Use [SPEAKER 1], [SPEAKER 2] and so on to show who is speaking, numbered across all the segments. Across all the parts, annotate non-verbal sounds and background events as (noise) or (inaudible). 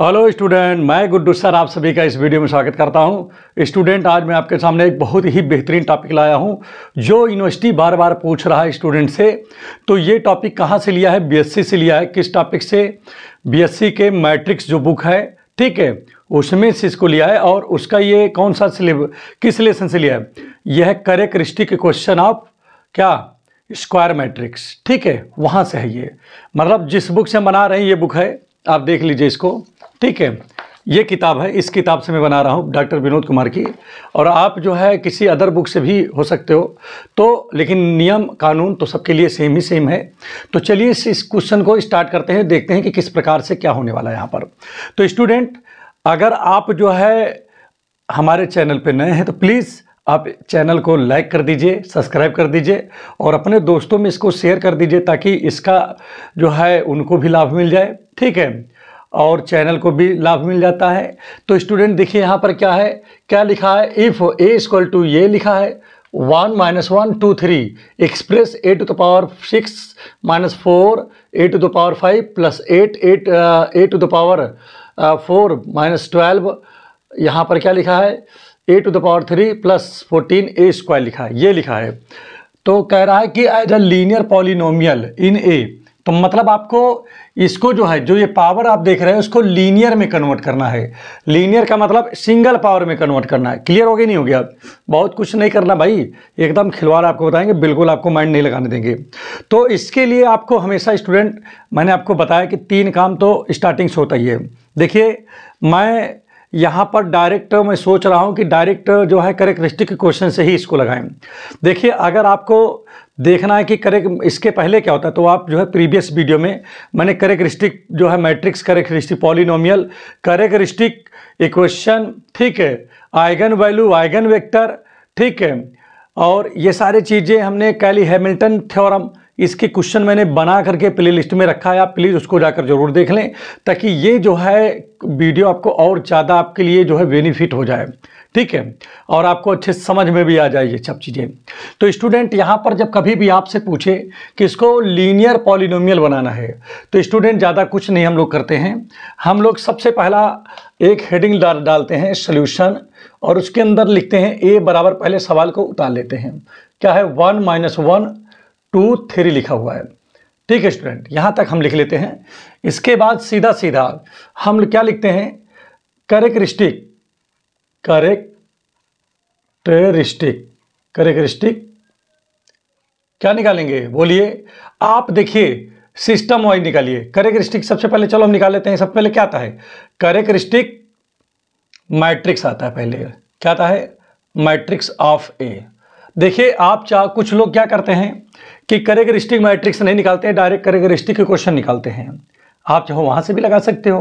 [SPEAKER 1] hello student मैं Guddu sir आप सभी का इस वीडियो में स्वागत करता हूं स्टूडेंट आज मैं आपके सामने एक बहुत ही बेहतरीन टॉपिक लाया हूं जो यूनिवर्सिटी बार बार पूछ रहा है स्टूडेंट से तो ये टॉपिक कहां से लिया है बीएससी से लिया है किस टॉपिक से बीएससी के मैट्रिक्स जो बुक है ठीक है उसमें से इसको लिया है और उसका ये कौन सा सिलेब किस लेसन से लिया है यह है के क्वेश्चन ऑफ क्या स्क्वायर मैट्रिक्स ठीक है वहाँ से है ये मतलब जिस बुक से हम बना रहे हैं ये बुक है आप देख लीजिए इसको ठीक है ये किताब है इस किताब से मैं बना रहा हूँ डॉक्टर विनोद कुमार की और आप जो है किसी अदर बुक से भी हो सकते हो तो लेकिन नियम कानून तो सबके लिए सेम ही सेम है तो चलिए इस इस क्वेश्चन को स्टार्ट करते हैं देखते हैं कि किस प्रकार से क्या होने वाला है यहाँ पर तो स्टूडेंट अगर आप जो है हमारे चैनल पर नए हैं तो प्लीज़ आप चैनल को लाइक कर दीजिए सब्सक्राइब कर दीजिए और अपने दोस्तों में इसको शेयर कर दीजिए ताकि इसका जो है उनको भी लाभ मिल जाए ठीक है और चैनल को भी लाभ मिल जाता है तो स्टूडेंट देखिए यहाँ पर क्या है क्या लिखा है इफ़ ए इजक्वल टू ये लिखा है one minus one two three express A to the power six minus four A to the power five plus eight eight A to the power four minus twelve यहाँ पर क्या लिखा है A to the power three plus fourteen A square लिखा है ये लिखा है तो कह रहा है कि as a linear polynomial in A तो मतलब आपको इसको जो है जो ये पावर आप देख रहे हैं उसको लीनियर में कन्वर्ट करना है लीनियर का मतलब सिंगल पावर में कन्वर्ट करना है क्लियर हो गया नहीं हो गया बहुत कुछ नहीं करना भाई एकदम खिलवाड़ आपको बताएंगे बिल्कुल आपको माइंड नहीं लगाने देंगे तो इसके लिए आपको हमेशा स्टूडेंट मैंने आपको बताया कि तीन काम तो स्टार्टिंग से होता ही है देखिए मैं यहाँ पर डायरेक्ट मैं सोच रहा हूँ कि डायरेक्ट जो है करेक्टरिस्टिक क्वेश्चन से ही इसको लगाएं देखिए अगर आपको देखना है कि करेक्ट इसके पहले क्या होता है तो आप जो है प्रीवियस वीडियो में मैंने करेक्टरिस्टिक जो है matrix characteristic polynomial characteristic equation ठीक है आइगन वैल्यू आइगन वेक्टर ठीक है और ये सारी चीज़ें हमने कैली हैमिल्टन थ्योरम इसके क्वेश्चन मैंने बना करके प्ले लिस्ट में रखा है आप प्लीज़ उसको जाकर ज़रूर देख लें ताकि ये जो है वीडियो आपको और ज़्यादा आपके लिए जो है बेनिफिट हो जाए ठीक है और आपको अच्छे समझ में भी आ जाएगी सब चीज़ें तो स्टूडेंट यहाँ पर जब कभी भी आपसे पूछे कि इसको लीनियर पॉलिनोमियल बनाना है तो स्टूडेंट ज़्यादा कुछ नहीं हम लोग करते हैं हम लोग सबसे पहला एक हेडिंग डाल डालते हैं सोल्यूशन और उसके अंदर लिखते हैं ए बराबर पहले सवाल को उतार लेते हैं क्या है one minus one two three लिखा हुआ है ठीक है स्टूडेंट यहाँ तक हम लिख लेते हैं इसके बाद सीधा सीधा हम क्या लिखते हैं करेक्टरिस्टिक करेक्टरिस्टिक करेक्टरिस्टिक क्या निकालेंगे बोलिए आप देखिए सिस्टम वाइज निकालिए करेक्टरिस्टिक सबसे पहले चलो हम निकाल लेते हैं सबसे पहले क्या आता है करेक्टरिस्टिक मैट्रिक्स आता है पहले क्या आता है मैट्रिक्स ऑफ ए देखिए आप चाह कुछ लोग क्या करते हैं कि करेक्टरिस्टिक मैट्रिक्स नहीं निकालते हैं डायरेक्ट करेक्टरिस्टिक के क्वेश्चन निकालते हैं आप चाहो वहाँ से भी लगा सकते हो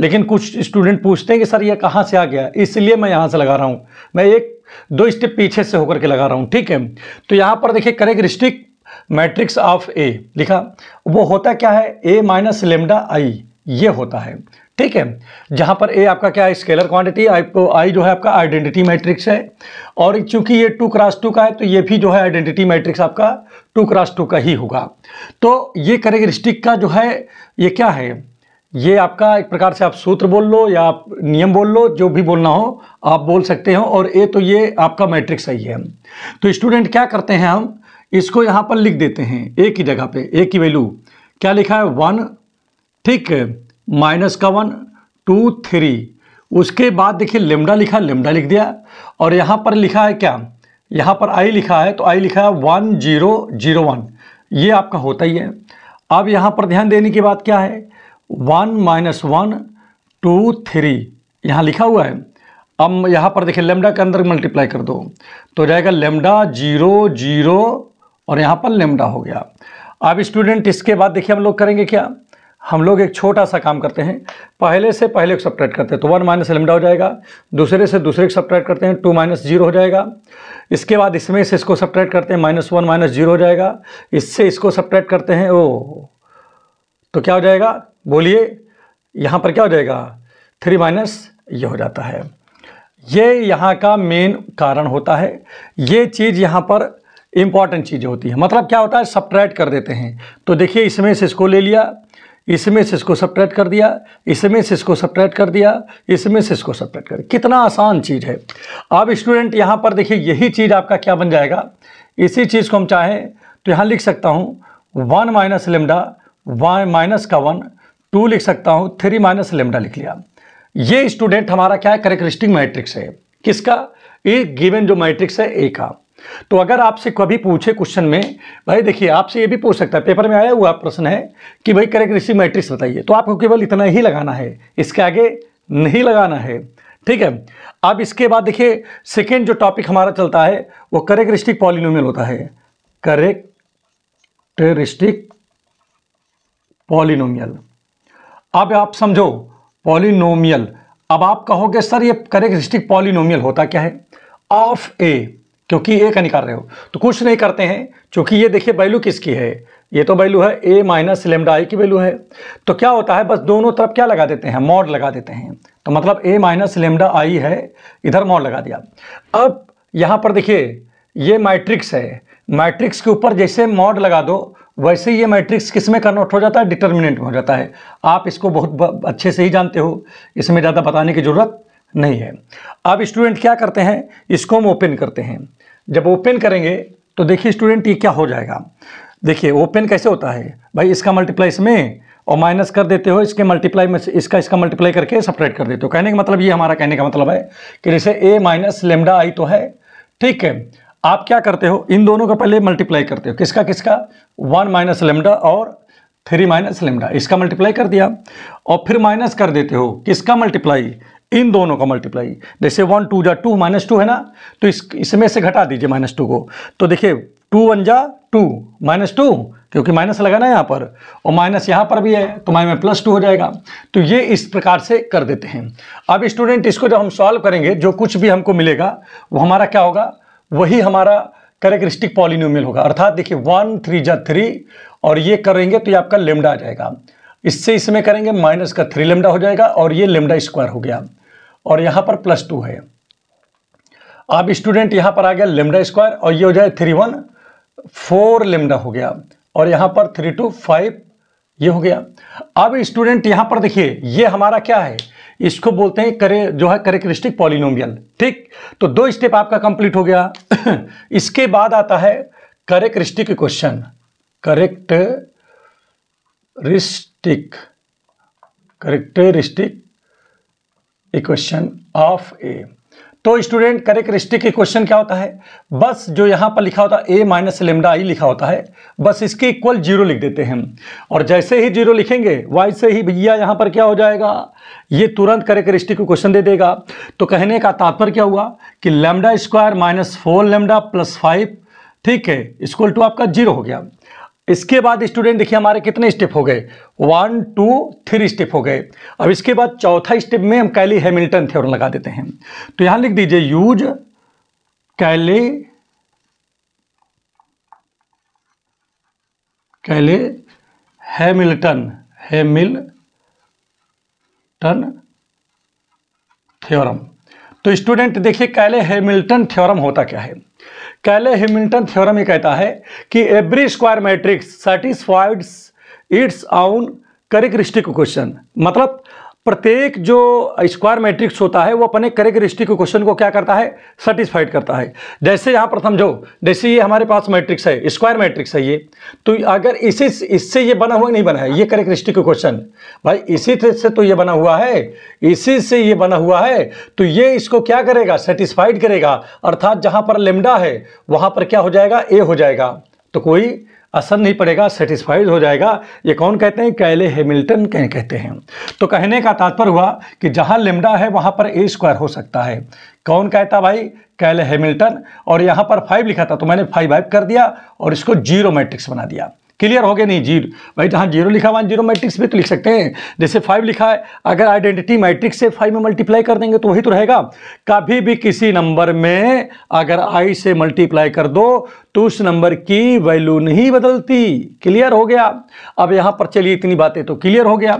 [SPEAKER 1] लेकिन कुछ स्टूडेंट पूछते हैं कि सर ये कहाँ से आ गया इसलिए मैं यहाँ से लगा रहा हूँ मैं एक दो स्टेप पीछे से होकर के लगा रहा हूँ ठीक है तो यहाँ पर देखिए characteristic matrix of A लिखा वो होता क्या है ए माइनस लेमडा आई ये होता है ठीक है जहां पर ए आपका क्या है स्केलर क्वांटिटी आपको आई जो है आपका आइडेंटिटी मैट्रिक्स है और चूंकि ये टू क्रॉस टू का है तो ये भी जो है आइडेंटिटी मैट्रिक्स आपका टू क्रॉस टू का ही होगा तो ये करेगरिस्टिक का जो है ये क्या है ये आपका एक प्रकार से आप सूत्र बोल लो या आप नियम बोल लो जो भी बोलना हो आप बोल सकते हो और ए तो ये आपका मैट्रिक्स ही है तो स्टूडेंट क्या करते हैं हम इसको यहाँ पर लिख देते हैं ए की जगह पे ए की वैल्यू क्या लिखा है वन ठीक है माइनस का वन टू थ्री उसके बाद देखिए लेमडा लिखा लेमडा लिख दिया और यहाँ पर लिखा है क्या यहाँ पर आई लिखा है तो आई लिखा है वन जीरो जीरो वन ये आपका होता ही है अब यहाँ पर ध्यान देने की बात क्या है one minus one two three यहाँ लिखा हुआ है अब यहाँ पर देखिए लेमडा के अंदर मल्टीप्लाई कर दो तो जाएगा लेमडा जीरो जीरो और यहाँ पर लेमडा हो गया अब स्टूडेंट इसके बाद देखिए हम लोग करेंगे क्या हम लोग एक छोटा सा काम करते हैं पहले से पहले को सब्ट्रैक्ट करते हैं तो वन माइनस लेमडा हो जाएगा दूसरे से दूसरे को सब्ट्रैक्ट करते हैं टू माइनस जीरो हो जाएगा इसके बाद इसमें से इसको सब्ट्रैक्ट करते हैं माइनस वन माइनस जीरो हो जाएगा इससे इसको सब्ट्रैक्ट करते हैं ओ तो क्या हो जाएगा बोलिए यहाँ पर क्या हो जाएगा थ्री माइनस ये हो जाता है ये यहाँ का मेन कारण होता है ये चीज़ यहाँ पर इम्पॉर्टेंट चीज़ होती है मतलब क्या होता है सब्ट्रैक्ट कर देते हैं तो देखिए इसमें से इसको ले लिया इसमें से इसको सब्ट्रैक्ट कर दिया इसमें से इसको सब्ट्रैक्ट कर दिया इसमें से इसको सब्ट्रैक्ट कर दिया कितना आसान चीज़ है अब स्टूडेंट यहाँ पर देखिए यही चीज़ आपका क्या बन जाएगा इसी चीज़ को हम चाहें तो यहाँ लिख सकता हूँ one minus lambda one minus का वन टू लिख सकता हूँ थ्री माइनस लेमडा लिख लिया ये स्टूडेंट हमारा क्या है करेक्टरिस्टिक मैट्रिक्स है किसका एक गिवन जो मैट्रिक्स है ए का तो अगर आपसे कभी पूछे क्वेश्चन में भाई देखिए आपसे ये भी पूछ सकता है पेपर में आया हुआ प्रश्न है कि भाई करेक्ट रिसी मैट्रिक्स बताइए तो आपको केवल इतना ही लगाना है इसके आगे नहीं लगाना है ठीक है अब इसके बाद देखिए सेकेंड जो टॉपिक हमारा चलता है वो करेक्टरिस्टिक पॉलिनोमियल होता है करेक्टरिस्टिक पॉलिनोमियल अब आप समझो पॉलिनोमियल अब आप कहोगे सर ये करेक्टरिस्टिक पॉलिनोमियल होता क्या है ऑफ ए क्योंकि ए का निकाल रहे हो तो कुछ नहीं करते हैं क्योंकि ये देखिए वैल्यू किसकी है ये तो वैल्यू है ए माइनस लेमडा आई की वैल्यू है तो क्या होता है बस दोनों तरफ क्या लगा देते हैं मॉड लगा देते हैं तो मतलब ए माइनस लेमडा आई है इधर मॉड लगा दिया अब यहाँ पर देखिए ये मैट्रिक्स है मैट्रिक्स के ऊपर जैसे मॉड लगा दो वैसे ये मैट्रिक्स किस में कन्वर्ट हो जाता है डिटर्मिनेंट में हो जाता है आप इसको बहुत अच्छे से ही जानते हो इसमें ज़्यादा बताने की ज़रूरत नहीं है अब स्टूडेंट क्या करते हैं इसको हम ओपन करते हैं जब ओपन करेंगे तो देखिए स्टूडेंट ये क्या हो जाएगा देखिए ओपन कैसे होता है भाई इसका मल्टीप्लाई इसमें और माइनस कर देते हो इसके मल्टीप्लाई में इसका इसका मल्टीप्लाई करके सपरेट कर देते हो कहने का मतलब ये हमारा कहने का मतलब है कि जैसे ए माइनस लेमडा आई तो है ठीक है आप क्या करते हो इन दोनों का पहले मल्टीप्लाई करते हो किसका किसका वन माइनस लेमडा और थ्री माइनस लेमडा इसका मल्टीप्लाई कर दिया और फिर माइनस कर देते हो किसका मल्टीप्लाई इन दोनों का मल्टीप्लाई जैसे वन टू जा टू माइनस टू है ना तो इस इसमें से घटा दीजिए माइनस टू को तो देखिए टू वन जा टू माइनस टू क्योंकि माइनस लगा ना यहाँ पर और माइनस यहाँ पर भी है तो माइन में प्लस टू हो जाएगा तो ये इस प्रकार से कर देते हैं अब स्टूडेंट इसको जब हम सॉल्व करेंगे जो कुछ भी हमको मिलेगा वो हमारा क्या होगा वही हमारा करेक्टरिस्टिक पॉलिनोमियल होगा अर्थात देखिए वन थ्री जा थ्री और ये करेंगे तो ये आपका लेमडा आ जाएगा इससे इसमें करेंगे माइनस का थ्री लेमडा हो जाएगा और ये लेमडा स्क्वायर हो गया और यहाँ पर प्लस टू है अब स्टूडेंट यहाँ पर आ गया लेमडा स्क्वायर और ये हो जाए थ्री वन फोर लेमडा हो गया और यहाँ पर थ्री टू फाइव ये हो गया अब स्टूडेंट यहाँ पर देखिए ये हमारा क्या है इसको बोलते हैं करे जो है करेक्टरिस्टिक पॉलिनोमियल ठीक तो दो स्टेप आपका कंप्लीट हो गया (clears throat) इसके बाद आता है characteristic question characteristic characteristic equation of A तो स्टूडेंट करेक्टरिस्टिक इक्वेशन क्या होता है बस जो यहां पर लिखा होता है ए माइनस लेमडा आई लिखा होता है बस इसके इक्वल जीरो लिख देते हैं और जैसे ही जीरो लिखेंगे वैसे ही भैया यहां पर क्या हो जाएगा ये तुरंत करेक्टरिस्टिक क्वेश्चन दे देगा तो कहने का तात्पर्य क्या हुआ कि lambda square minus four lambda plus five ठीक है इक्वल टू आपका जीरो हो गया इसके बाद स्टूडेंट देखिए हमारे कितने स्टेप हो गए वन टू थ्री स्टेप हो गए अब इसके बाद चौथा स्टेप में हम कैली हैमिल्टन थ्योरम लगा देते हैं तो यहां लिख दीजिए use Cayley Cayley Hamilton Hamilton theorem तो स्टूडेंट देखिए कैले हैमिल्टन थ्योरम होता क्या है कैले हिमिल्टन थ्योरम ये कहता है कि every square matrix satisfies its own characteristic equation मतलब प्रत्येक जो स्क्वायर मैट्रिक्स होता है वो अपने करेक्टरिस्टिक के क्वेश्चन को क्या करता है सेटिस्फाइड करता है जैसे यहाँ प्रथम जो जैसे ये हमारे पास मैट्रिक्स है स्क्वायर मैट्रिक्स है ये तो अगर इसे इससे ये बना हुआ नहीं बना है ये करेक्टरिस्टिक क्वेश्चन भाई इसी से तो ये बना हुआ है इसी से ये बना हुआ है तो ये इसको क्या करेगा सेटिस्फाइड करेगा अर्थात जहाँ पर लेमडा है वहाँ पर क्या हो जाएगा ए हो जाएगा तो कोई असर नहीं पड़ेगा सेटिस्फाइड हो जाएगा ये कौन कहते हैं कैले हेमिल्टन कह कहते हैं तो कहने का तात्पर्य हुआ कि जहाँ लिमडा है वहाँ पर ए स्क्वायर हो सकता है कौन कहता भाई कैले हेमिल्टन और यहाँ पर फाइव लिखा था तो मैंने फाइव फाइव कर दिया और इसको जीरो मैट्रिक्स बना दिया क्लियर हो गया नहीं जीरो भाई जहाँ जीरो लिखा वहाँ जीरो मैट्रिक्स भी तो लिख सकते हैं जैसे फाइव लिखा है अगर आइडेंटिटी मैट्रिक्स से फाइव में मल्टीप्लाई कर देंगे तो वही तो रहेगा कभी भी किसी नंबर में अगर आई से मल्टीप्लाई कर दो तो उस नंबर की वैल्यू नहीं बदलती क्लियर हो गया अब यहाँ पर चलिए इतनी बातें तो क्लियर हो गया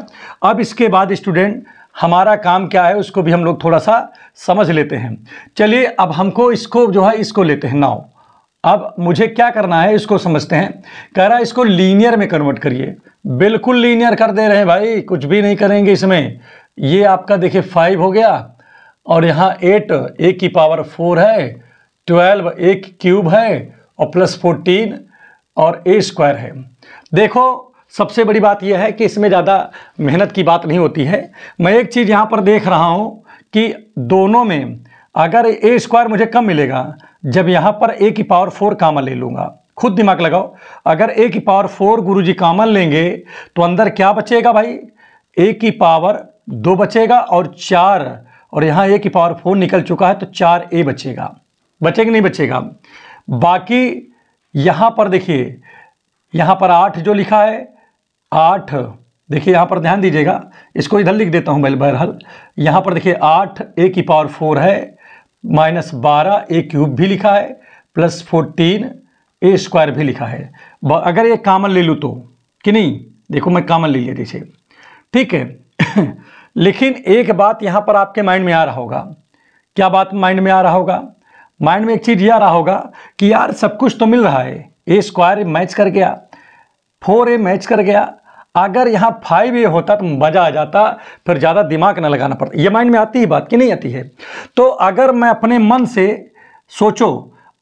[SPEAKER 1] अब इसके बाद स्टूडेंट हमारा काम क्या है उसको भी हम लोग थोड़ा सा समझ लेते हैं चलिए अब हमको इसको जो है इसको लेते हैं नाव अब मुझे क्या करना है इसको समझते हैं कह रहा है इसको लीनियर में कन्वर्ट करिए बिल्कुल लीनियर कर दे रहे हैं भाई कुछ भी नहीं करेंगे इसमें ये आपका देखिए फाइव हो गया और यहाँ एट ए की पावर फोर है ट्वेल्व एक क्यूब है और प्लस फोर्टीन और ए स्क्वायर है देखो सबसे बड़ी बात यह है कि इसमें ज़्यादा मेहनत की बात नहीं होती है मैं एक चीज़ यहाँ पर देख रहा हूँ कि दोनों में अगर ए स्क्वायर मुझे कम मिलेगा जब यहाँ पर ए की पावर फोर कामन ले लूँगा खुद दिमाग लगाओ अगर ए की पावर फोर गुरु जी कामन लेंगे तो अंदर क्या बचेगा भाई ए की पावर दो बचेगा और चार और यहाँ ए की पावर फोर निकल चुका है तो चार ए बचेगा बचेगा नहीं बचेगा बाकी यहाँ पर देखिए यहाँ पर आठ जो लिखा है आठ देखिए यहाँ पर ध्यान दीजिएगा इसको इधर लिख देता हूँ बहरहाल यहाँ पर देखिए आठ ए की पावर फोर है माइनस बारह ए क्यूब भी लिखा है प्लस फोर्टीन ए स्क्वायर भी लिखा है अगर ये कामन ले लूँ तो कि नहीं देखो मैं कामन ले लिया जैसे ठीक है (coughs) लेकिन एक बात यहाँ पर आपके माइंड में आ रहा होगा क्या बात माइंड में आ रहा होगा माइंड में एक चीज़ ये आ रहा होगा कि यार सब कुछ तो मिल रहा है ए स्क्वायर मैच कर गया फोर ए मैच कर गया अगर यहाँ फाइव ए होता तो मज़ा आ जाता फिर ज़्यादा दिमाग ना लगाना पड़ता ये माइंड में आती ही बात कि नहीं आती है तो अगर मैं अपने मन से सोचो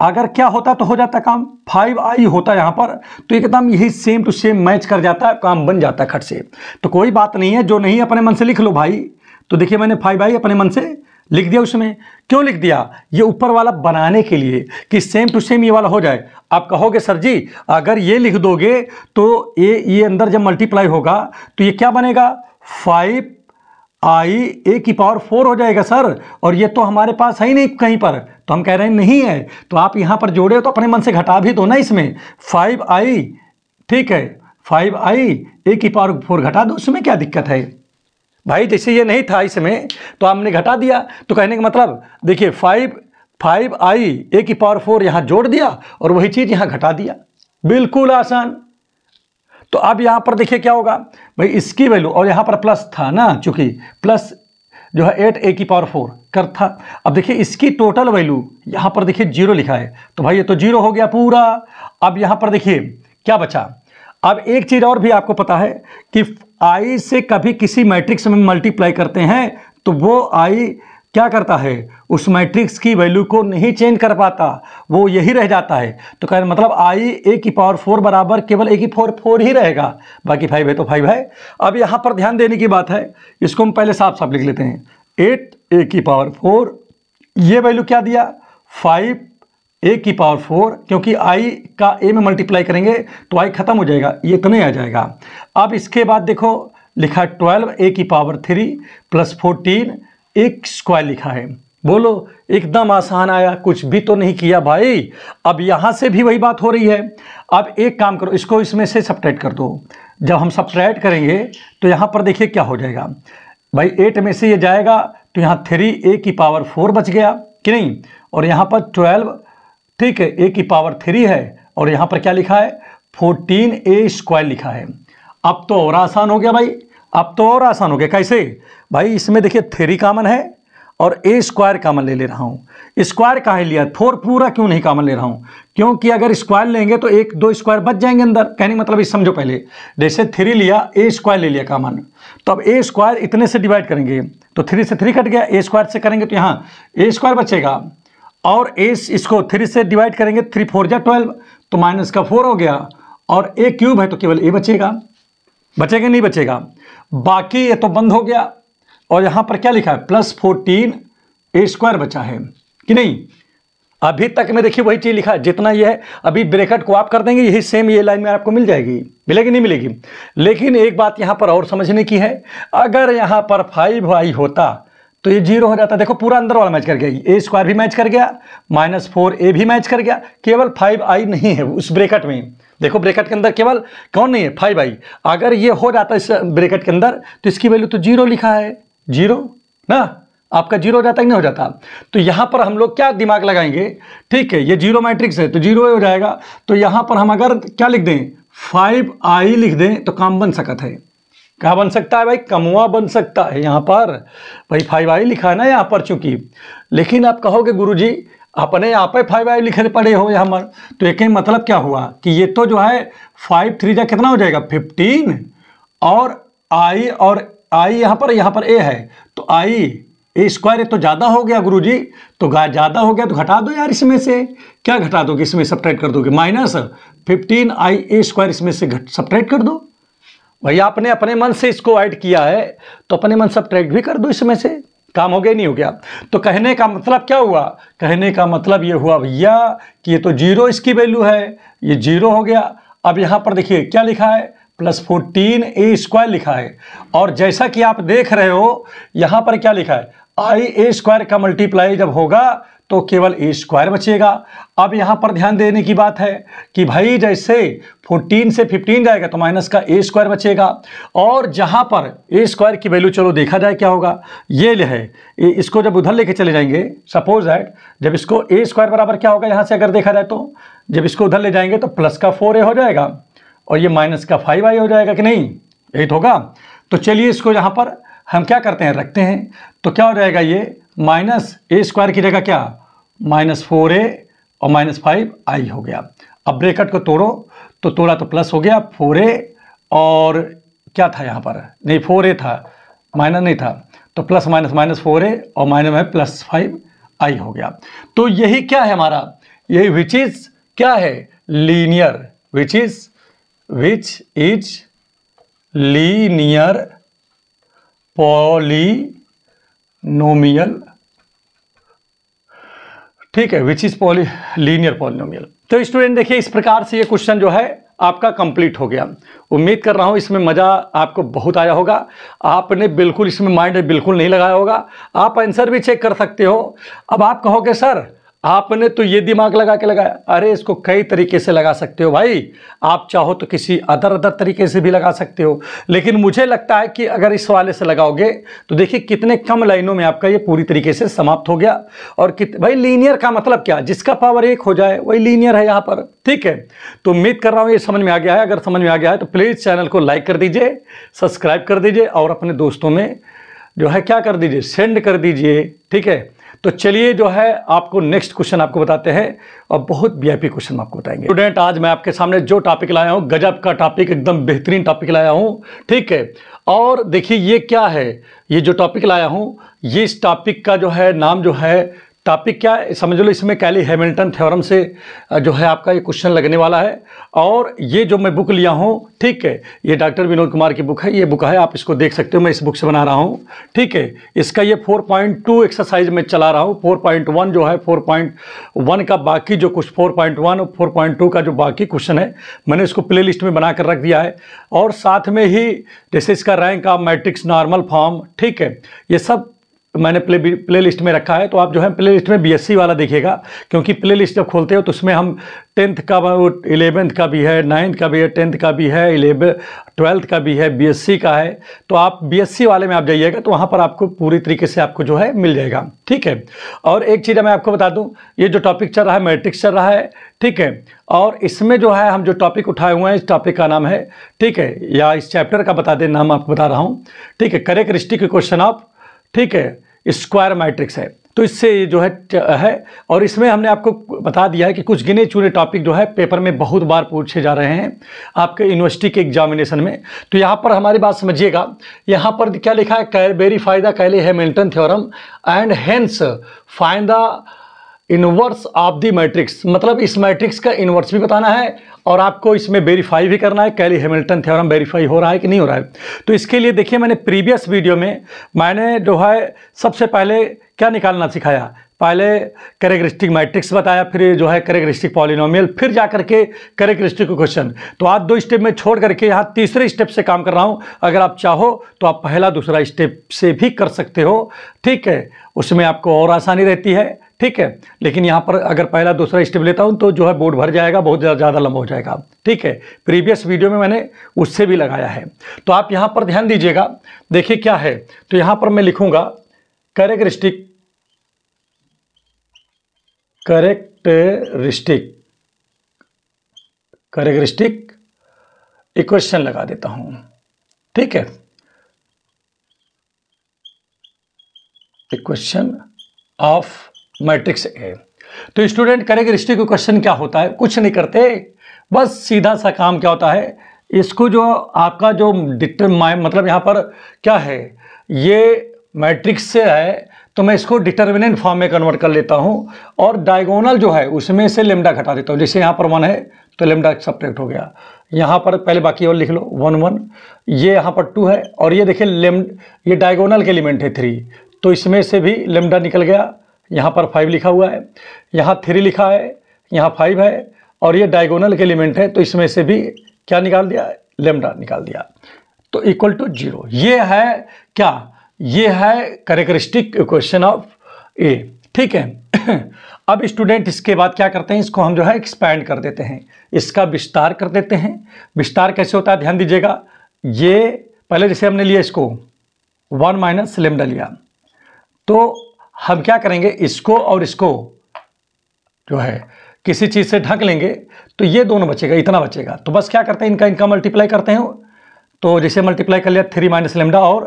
[SPEAKER 1] अगर क्या होता तो हो जाता काम फाइव आई होता यहाँ पर तो एकदम यही सेम टू सेम मैच कर जाता काम बन जाता खट से तो कोई बात नहीं है जो नहीं अपने मन से लिख लो भाई तो देखिए मैंने फाइव आई अपने मन से लिख दिया उसमें क्यों लिख दिया ये ऊपर वाला बनाने के लिए कि सेम टू सेम ये वाला हो जाए आप कहोगे सर जी अगर ये लिख दोगे तो ये ये अंदर जब मल्टीप्लाई होगा तो ये क्या बनेगा फाइव आई ए की पावर फोर हो जाएगा सर और ये तो हमारे पास है ही नहीं कहीं पर तो हम कह रहे हैं नहीं है तो आप यहाँ पर जोड़े तो अपने मन से घटा भी दो ना इसमें फाइव आई ठीक है फाइव आई ए की पावर फोर घटा दो उसमें क्या दिक्कत है भाई जैसे ये नहीं था इसमें तो हमने घटा दिया तो कहने का मतलब देखिए फाइव फाइव आई ए की पावर फोर यहाँ जोड़ दिया और वही चीज़ यहाँ घटा दिया बिल्कुल आसान तो अब यहाँ पर देखिए क्या होगा भाई इसकी वैल्यू और यहाँ पर प्लस था ना चूँकि प्लस जो है एट ए की पावर फोर कर था अब देखिए इसकी टोटल वैल्यू यहाँ पर देखिए जीरो लिखा है तो भाई ये तो जीरो हो गया पूरा अब यहाँ पर देखिए क्या बचा अब एक चीज़ और भी आपको पता है कि आई से कभी किसी मैट्रिक्स में मल्टीप्लाई करते हैं तो वो आई क्या करता है उस मैट्रिक्स की वैल्यू को नहीं चेंज कर पाता वो यही रह जाता है तो कह मतलब आई ए की पावर फोर बराबर केवल ए की फोर फोर ही रहेगा बाकी फाइव है तो फाइव है अब यहाँ पर ध्यान देने की बात है इसको हम पहले साफ साफ लिख लेते हैं एट ए की पावर फोर ये वैल्यू क्या दिया फाइव ए की पावर फोर क्योंकि आई का ए में मल्टीप्लाई करेंगे तो आई खत्म हो जाएगा ये इतने आ जाएगा अब इसके बाद देखो लिखा ट्वेल्व ए की पावर थ्री प्लस फोर्टीन एक स्क्वायर लिखा है बोलो एकदम आसान आया कुछ भी तो नहीं किया भाई अब यहाँ से भी वही बात हो रही है अब एक काम करो इसको इसमें से सब्ट्रैक्ट कर दो जब हम सब्ट्रैक्ट करेंगे तो यहाँ पर देखिए क्या हो जाएगा भाई एट में से ये जाएगा तो यहाँ थ्री ए की पावर फोर बच गया कि नहीं और यहाँ पर ट्वेल्व ठीक है ए की पावर थ्री है और यहाँ पर क्या लिखा है फोर्टीन ए स्क्वायर लिखा है अब तो और आसान हो गया भाई अब तो और आसान हो गया कैसे भाई इसमें देखिए थ्री कामन है और ए स्क्वायर कामन ले ले रहा हूँ स्क्वायर कहाँ लिया फोर पूरा क्यों नहीं कामन ले रहा हूँ क्योंकि अगर स्क्वायर लेंगे तो एक दो स्क्वायर बच जाएंगे अंदर कहने मतलब इस समझो पहले जैसे थ्री लिया ए स्क्वायर ले लिया कामन तो अब ए स्क्वायर इतने से डिवाइड करेंगे तो थ्री से थ्री कट गया ए स्क्वायर से करेंगे तो यहाँ ए स्क्वायर बचेगा और एस इसको थ्री से डिवाइड करेंगे थ्री फोर या ट्वेल्व तो माइनस का फोर हो गया और ए क्यूब है तो केवल ए बचेगा बचेगा नहीं बचेगा बाकी ये तो बंद हो गया और यहाँ पर क्या लिखा है प्लस फोर्टीन ए स्क्वायर बचा है कि नहीं अभी तक में देखिए वही चीज़ लिखा है जितना ये है अभी ब्रेकट को आप कर देंगे यही सेम ये लाइन में आपको मिल जाएगी मिलेगी नहीं मिलेगी लेकिन एक बात यहाँ पर और समझने की है अगर यहाँ पर फाइव वाई होता तो ये जीरो हो जाता देखो पूरा अंदर वाला मैच कर गया ए स्क्वायर भी मैच कर गया माइनस फोर ए भी मैच कर गया केवल फाइव आई नहीं है उस ब्रेकट में देखो ब्रेकट के अंदर केवल कौन नहीं है फाइव आई अगर ये हो जाता इस ब्रेकट के अंदर तो इसकी वैल्यू तो जीरो लिखा है जीरो ना आपका जीरो हो जाता कि नहीं हो जाता तो यहाँ पर हम लोग क्या दिमाग लगाएंगे ठीक है ये जीरो मैट्रिक्स है तो जीरो हो जाएगा तो यहाँ पर हम अगर क्या लिख दें फाइव आई लिख दें तो काम बन सकता है क्या बन सकता है भाई कमुआ बन सकता है यहाँ पर भाई फाइव आई लिखा है ना यहाँ पर चूंकि लेकिन आप कहोगे गुरुजी अपने यहाँ पे फाइव आई लिखने पड़े हो यहाँ पर तो एक ही मतलब क्या हुआ कि ये तो जो है फाइव थ्री जा कितना हो जाएगा फिफ्टीन और आई और आई यहाँ पर यहाँ पर ए है तो आई ए स्क्वायर तो ज़्यादा हो गया जी तो ज़्यादा हो गया तो घटा दो यार इसमें से क्या घटा दोगे इसमें सब्ट्रैक्ट कर दोगे minus fifteen I A square इसमें से सब्ट्रैक्ट कर दो भाई आपने अपने मन से इसको ऐड किया है तो अपने मन ट्रैक्ट भी कर दो इसमें से काम हो गया नहीं हो गया तो कहने का मतलब क्या हुआ कहने का मतलब ये हुआ भैया कि ये तो जीरो इसकी वैल्यू है ये जीरो हो गया अब यहाँ पर देखिए क्या लिखा है प्लस फोर्टीन ए स्क्वायर लिखा है और जैसा कि आप देख रहे हो यहाँ पर क्या लिखा है आई ए स्क्वायर का मल्टीप्लाई जब होगा तो केवल ए स्क्वायर बचेगा अब यहाँ पर ध्यान देने की बात है कि भाई जैसे 14 से 15 जाएगा तो माइनस का ए स्क्वायर बचेगा और जहाँ पर ए स्क्वायर की वैल्यू चलो देखा जाए क्या होगा ये है इसको जब उधर लेके चले जाएंगे सपोज दैट जब इसको ए स्क्वायर बराबर क्या होगा यहाँ से अगर देखा जाए तो जब इसको उधर ले जाएंगे तो प्लस का फोर ए हो जाएगा और ये माइनस का फाइव हो जाएगा कि नहीं एट होगा तो चलिए इसको यहाँ पर हम क्या करते हैं रखते हैं तो क्या हो जाएगा ये माइनस ए स्क्वायर की जगह क्या माइनस फोर ए और माइनस फाइव आई हो गया अब ब्रेकट को तोड़ो तो तोड़ा तो प्लस हो गया फोर ए और क्या था यहाँ पर नहीं फोर ए था माइनस नहीं था तो plus minus minus four A और माइनस में प्लस फाइव आई हो गया तो यही क्या है हमारा यही विच इज क्या है linear which is which is linear poly polynomial ठीक है which is poly linear polynomial तो स्टूडेंट देखिए इस प्रकार से ये क्वेश्चन जो है आपका कंप्लीट हो गया उम्मीद कर रहा हूँ इसमें मज़ा आपको बहुत आया होगा आपने बिल्कुल इसमें माइंड बिल्कुल नहीं लगाया होगा आप आंसर भी चेक कर सकते हो अब आप कहोगे सर आपने तो ये दिमाग लगा के लगाया अरे इसको कई तरीके से लगा सकते हो भाई आप चाहो तो किसी अदर अदर तरीके से भी लगा सकते हो लेकिन मुझे लगता है कि अगर इस वाले से लगाओगे तो देखिए कितने कम लाइनों में आपका ये पूरी तरीके से समाप्त हो गया और कित भाई लीनियर का मतलब क्या जिसका पावर एक हो जाए वही लीनियर है यहाँ पर ठीक है तो उम्मीद कर रहा हूँ ये समझ में आ गया है अगर समझ में आ गया है तो प्लीज़ चैनल को लाइक कर दीजिए सब्सक्राइब कर दीजिए और अपने दोस्तों में जो है क्या कर दीजिए सेंड कर दीजिए ठीक है तो चलिए जो है आपको नेक्स्ट क्वेश्चन आपको बताते हैं और बहुत वीआईपी क्वेश्चन आपको बताएंगे स्टूडेंट आज मैं आपके सामने जो टॉपिक लाया हूँ गजब का टॉपिक एकदम बेहतरीन टॉपिक लाया हूँ ठीक है और देखिए ये क्या है ये जो टॉपिक लाया हूँ ये इस टॉपिक का जो है नाम जो है टॉपिक क्या है समझ लो इसमें कैली हैमिल्टन थ्योरम से जो है आपका ये क्वेश्चन लगने वाला है और ये जो मैं बुक लिया हूँ ठीक है ये डॉक्टर विनोद कुमार की बुक है ये बुक है आप इसको देख सकते हो मैं इस बुक से बना रहा हूँ ठीक है इसका ये 4.2 एक्सरसाइज मैं चला रहा हूँ 4.1 जो है 4.1 का बाकी जो कुछ 4.1 और 4.2 का जो बाकी क्वेश्चन है मैंने इसको प्ले लिस्ट में बना कर रख दिया है और साथ में ही जैसे इसका रैंक आप मैट्रिक्स नॉर्मल फॉर्म ठीक है ये सब मैंने प्ले प्ले लिस्ट में रखा है तो आप जो है प्ले लिस्ट में बीएससी वाला देखिएगा क्योंकि प्ले लिस्ट जब खोलते हो तो उसमें हम टेंथ का इलेवेंथ का भी है नाइन्थ का भी है टेंथ का भी है इलेवे ट्वेल्थ का भी है बीएससी का है तो आप बीएससी वाले में आप जाइएगा तो वहाँ पर आपको पूरी तरीके से आपको जो है मिल जाएगा ठीक है और एक चीज़ मैं आपको बता दूँ ये जो टॉपिक चल रहा है मैट्रिक्स चल रहा है ठीक है और इसमें जो है हम जो टॉपिक उठाए हुए हैं इस टॉपिक का नाम है ठीक है या इस चैप्टर का बता दें नाम आपको बता रहा हूँ ठीक है करेक्ट रिस्टिक क्वेश्चन ऑफ ठीक है स्क्वायर मैट्रिक्स है तो इससे जो है है और इसमें हमने आपको बता दिया है कि कुछ गिने चुने टॉपिक जो है पेपर में बहुत बार पूछे जा रहे हैं आपके यूनिवर्सिटी के एग्जामिनेशन में तो यहाँ पर हमारी बात समझिएगा यहाँ पर क्या लिखा है verify the Cayley Hamilton theorem and hence find the inverse of the matrix मतलब इस मैट्रिक्स का इनवर्स भी बताना है और आपको इसमें वेरीफाई भी करना है कैली हेमिल्टन थ्योरम वेरीफाई हो रहा है कि नहीं हो रहा है तो इसके लिए देखिए मैंने प्रीवियस वीडियो में मैंने जो है सबसे पहले क्या निकालना सिखाया पहले करेक्टरिस्टिक मैट्रिक्स बताया फिर जो है करेक्टरिस्टिक पॉलिनोमियल फिर जा करके करेक्टरिस्टिक क्वेश्चन तो आप दो स्टेप में छोड़ करके यहाँ तीसरे स्टेप से काम कर रहा हूँ अगर आप चाहो तो आप पहला दूसरा स्टेप से भी कर सकते हो ठीक है उसमें आपको और आसानी रहती है ठीक है लेकिन यहाँ पर अगर पहला दूसरा स्टेप लेता हूँ तो जो है बोर्ड भर जाएगा बहुत ज़्यादा लंबा हो जाएगा ठीक है प्रीवियस वीडियो में मैंने उससे भी लगाया है तो आप यहाँ पर ध्यान दीजिएगा देखिए क्या है तो यहाँ पर मैं लिखूँगा करेक्टरिस्टिक करेक्टरिस्टिक करेक्टरिस्टिक इक्वेशन लगा देता हूँ ठीक है इक्वेशन ऑफ मैट्रिक्स ए तो स्टूडेंट को क्वेश्चन क्या होता है कुछ नहीं करते बस सीधा सा काम क्या होता है इसको जो आपका जो डिटर मतलब यहाँ पर क्या है ये मैट्रिक्स से है तो मैं इसको डिटर्मिनेंट फॉर्म में कन्वर्ट कर लेता हूँ और डायगोनल जो है उसमें से लेमडा घटा देता हूँ जैसे यहाँ पर वन है तो लेमडा सपरेक्ट हो गया यहाँ पर पहले बाकी और लिख लो वन वन ये यहाँ पर टू है और ये देखिए लेम ये डायगोनल के एलिमेंट है थ्री तो इसमें से भी लेमडा निकल गया यहाँ पर फाइव लिखा हुआ है यहाँ थ्री लिखा है यहाँ फाइव है और ये डायगोनल के एलिमेंट है तो इसमें से भी क्या निकाल दिया लेमडा निकाल दिया तो इक्वल टू जीरो ये है क्या ये है करेक्टरिस्टिक इक्वेशन ऑफ ए ठीक है (clears throat) अब स्टूडेंट इसके बाद क्या करते हैं इसको हम जो है एक्सपैंड कर देते हैं इसका विस्तार कर देते हैं विस्तार कैसे होता है ध्यान दीजिएगा ये पहले जैसे हमने लिया इसको वन माइनस लेमडा लिया तो हम क्या करेंगे इसको और इसको जो है किसी चीज़ से ढक लेंगे तो ये दोनों बचेगा इतना बचेगा तो बस क्या करते हैं इनका इनका मल्टीप्लाई करते हैं तो जैसे मल्टीप्लाई कर लिया थ्री माइनस लेमडा और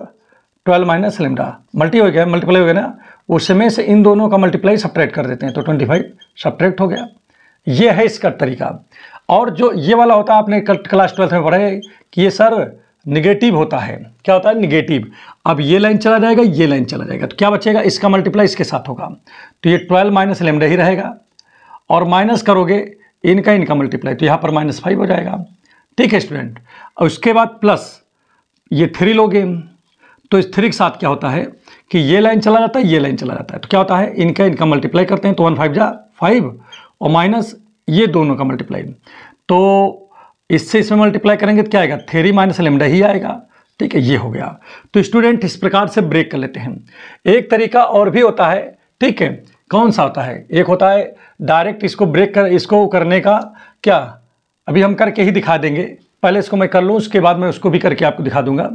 [SPEAKER 1] ट्वेल्व माइनस लेमडा मल्टी हो गया मल्टीप्लाई हो गया ना उसमें से इन दोनों का मल्टीप्लाई सपरेट कर देते हैं तो ट्वेंटी फाइव सपरेट हो गया ये है इसका तरीका और जो ये वाला होता है आपने क्लास ट्वेल्थ में पढ़ा है कि ये सर निगेटिव होता है क्या होता है निगेटिव अब ये लाइन चला जाएगा ये लाइन चला जाएगा तो क्या बचेगा इसका मल्टीप्लाई इसके साथ होगा तो ये ट्वेल्व माइनस लेमडा ही रहेगा और माइनस करोगे इनका इनका मल्टीप्लाई तो यहाँ पर माइनस फाइव हो जाएगा ठीक है स्टूडेंट और उसके बाद प्लस ये थ्री लोगे तो इस थ्री के साथ क्या होता है कि ये लाइन चला जाता है ये लाइन चला जाता है तो क्या होता है इनका इनका मल्टीप्लाई करते हैं तो वन फाइव जा फाइव और माइनस ये दोनों का मल्टीप्लाई तो इससे इसमें मल्टीप्लाई करेंगे तो क्या आएगा थ्री माइनस लेमडा ही आएगा ठीक है ये हो गया तो स्टूडेंट इस प्रकार से ब्रेक कर लेते हैं एक तरीका और भी होता है ठीक है कौन सा होता है एक होता है डायरेक्ट इसको ब्रेक कर इसको करने का क्या अभी हम करके ही दिखा देंगे पहले इसको मैं कर लूँ उसके बाद मैं उसको भी करके आपको दिखा दूंगा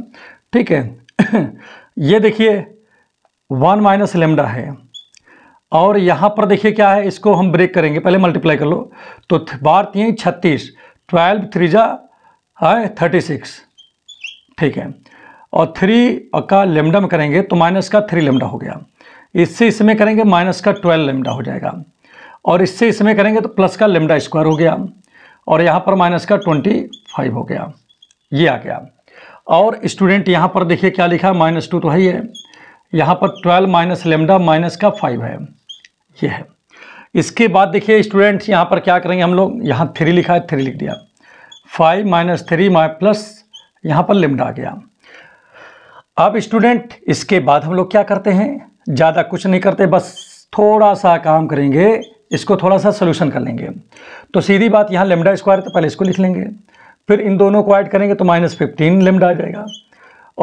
[SPEAKER 1] ठीक है (coughs) ये देखिए वन माइनस लेमडा है और यहाँ पर देखिए क्या है इसको हम ब्रेक करेंगे पहले मल्टीप्लाई कर लो तो बार तीन छत्तीस ट्वेल्व थ्री जा है थर्टी सिक्स ठीक है और थ्री का लेमडा में करेंगे तो माइनस का थ्री लेमडा हो गया इससे इसमें करेंगे माइनस का ट्वेल्व लेमडा हो जाएगा और इससे इसमें करेंगे तो प्लस का लेमडा स्क्वायर हो गया और यहाँ पर माइनस का ट्वेंटी फाइव हो गया ये आ गया और स्टूडेंट यहाँ पर देखिए क्या लिखा है माइनस टू तो है ये यहाँ पर ट्वेल्व माइनस लेमडा माइनस का फाइव है ये है इसके बाद देखिए स्टूडेंट्स यहाँ पर क्या करेंगे हम लोग यहाँ थ्री लिखा है थ्री लिख दिया फाइव माइनस थ्री माइ प्लस यहाँ पर लिमिट आ गया अब स्टूडेंट इसके बाद हम लोग क्या करते हैं ज़्यादा कुछ नहीं करते बस थोड़ा सा काम करेंगे इसको थोड़ा सा सोल्यूशन कर लेंगे तो सीधी बात यहाँ लेमडा स्क्वायर तो पहले इसको लिख लेंगे फिर इन दोनों को ऐड करेंगे तो माइनस फिफ्टीन लेमडा आ जाएगा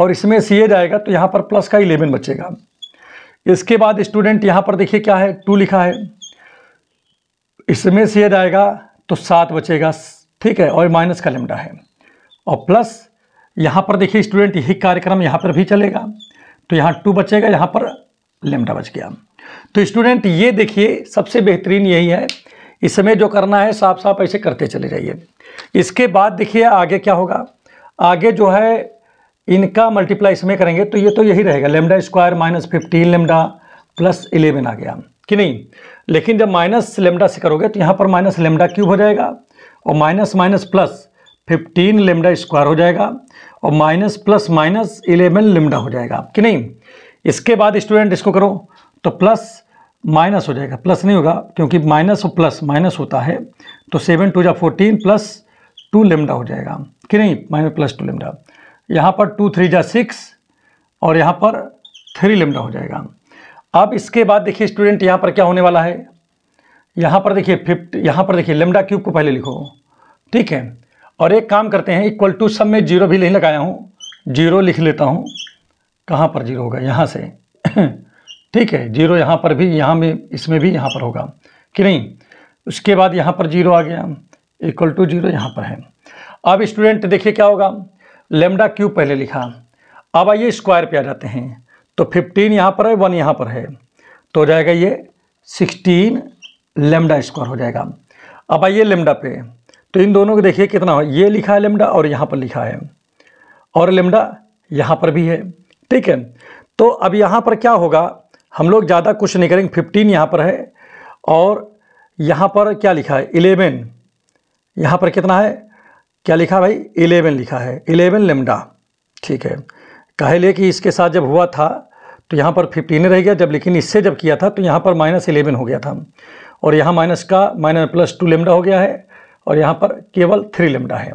[SPEAKER 1] और इसमें सी ए जाएगा तो यहाँ पर प्लस का इलेवन बचेगा इसके बाद स्टूडेंट यहाँ पर देखिए क्या है टू लिखा है इसमें सी ए जाएगा तो सात बचेगा ठीक है और माइनस का लेमडा है और प्लस यहाँ पर देखिए स्टूडेंट यही कार्यक्रम यहाँ पर भी चलेगा तो यहाँ टू बचेगा यहाँ पर लेमडा बच गया तो स्टूडेंट ये देखिए सबसे बेहतरीन यही है इस समय जो करना है साफ साफ ऐसे करते चले जाइए इसके बाद देखिए आगे क्या होगा आगे जो है इनका मल्टीप्लाई इसमें करेंगे तो ये तो यही रहेगा lambda square minus fifteen lambda plus eleven आ गया कि नहीं लेकिन जब माइनस लेमडा से करोगे तो यहाँ पर माइनस लेमडा क्यूब हो जाएगा और minus minus plus fifteen lambda square हो जाएगा और minus plus minus eleven lambda हो जाएगा कि नहीं इसके बाद स्टूडेंट इसको करो तो प्लस माइनस हो जाएगा प्लस नहीं होगा क्योंकि माइनस और प्लस माइनस होता है तो सेवन टू जा फोर्टीन प्लस टू लेमडा हो जाएगा कि नहीं माइनस प्लस टू लेमडा यहाँ पर टू थ्री जा सिक्स और यहाँ पर थ्री लेमडा हो जाएगा अब इसके बाद देखिए स्टूडेंट यहाँ पर क्या होने वाला है यहाँ पर देखिए फिफ्ट यहाँ पर देखिए लेमडा क्यूब को पहले लिखो ठीक है और एक काम करते हैं इक्वल टू सब में जीरो भी नहीं लगाया हूँ जीरो लिख लेता हूँ कहाँ पर जीरो होगा यहाँ से (clears throat) ठीक है जीरो यहाँ पर भी यहाँ में इसमें भी यहाँ पर होगा कि नहीं उसके बाद यहाँ पर जीरो आ गया इक्वल टू जीरो यहाँ पर है अब स्टूडेंट देखिए क्या होगा लेमडा क्यू पहले लिखा अब आइए स्क्वायर पे आ जाते हैं तो फिफ्टीन यहाँ पर है वन यहाँ पर है तो हो जाएगा ये सिक्सटीन लेमडा स्क्वायर हो जाएगा अब आइए लेमडा पे तो इन दोनों को देखिए कितना हो ये लिखा है लेमडा और यहाँ पर लिखा है और लेमडा यहाँ पर भी है ठीक है तो अब यहाँ पर क्या होगा हम लोग ज़्यादा कुछ नहीं करेंगे फिफ्टीन यहाँ पर है और यहाँ पर क्या लिखा है इलेवन यहाँ पर कितना है क्या लिखा भाई इलेवन लिखा है इलेवन लेमडा ठीक है कहे ले कि इसके साथ जब हुआ था तो यहाँ पर फिफ्टीन रह गया जब लेकिन इससे जब किया था तो यहाँ पर माइनस इलेवन हो गया था और यहाँ माइनस का माइनस प्लस टू लेमडा हो गया है और यहाँ पर केवल थ्री लेमडा है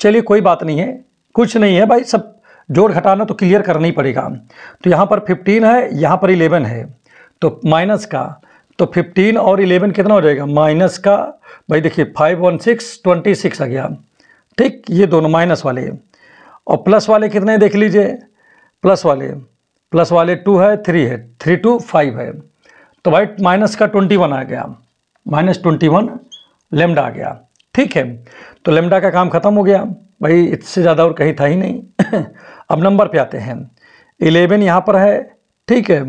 [SPEAKER 1] चलिए कोई बात नहीं है कुछ नहीं है भाई सब जोड़ घटाना तो क्लियर करना ही पड़ेगा तो यहाँ पर फिफ्टीन है यहाँ पर इलेवन है तो माइनस का तो 15 और 11 कितना हो जाएगा माइनस का भाई देखिए five one six twenty six आ गया ठीक ये दोनों माइनस वाले और प्लस वाले कितने देख लीजिए प्लस वाले प्लस वाले टू है थ्री है थ्री टू फाइव है तो भाई माइनस का ट्वेंटी वन आ गया माइनस ट्वेंटी वन लेमडा आ गया ठीक है तो लेमडा का काम ख़त्म हो गया भाई इससे ज़्यादा और कहीं था ही नहीं (clears throat) अब नंबर पे आते हैं इलेवन यहाँ पर है ठीक है